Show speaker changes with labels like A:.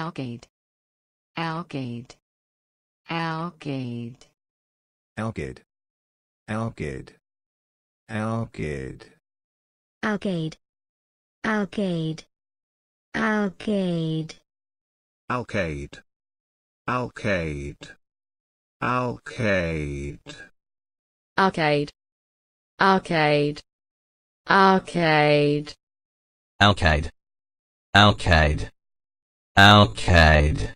A: Alkade. Alkade. Alkade.
B: Alkade. Alkade.
A: Alkade. Alkade. Alkade.
B: Alkade. alcade, alcade, Alkade.
C: Arcade. Arcade.
B: Arcade. Alcade. Alcade. Al-Qaeda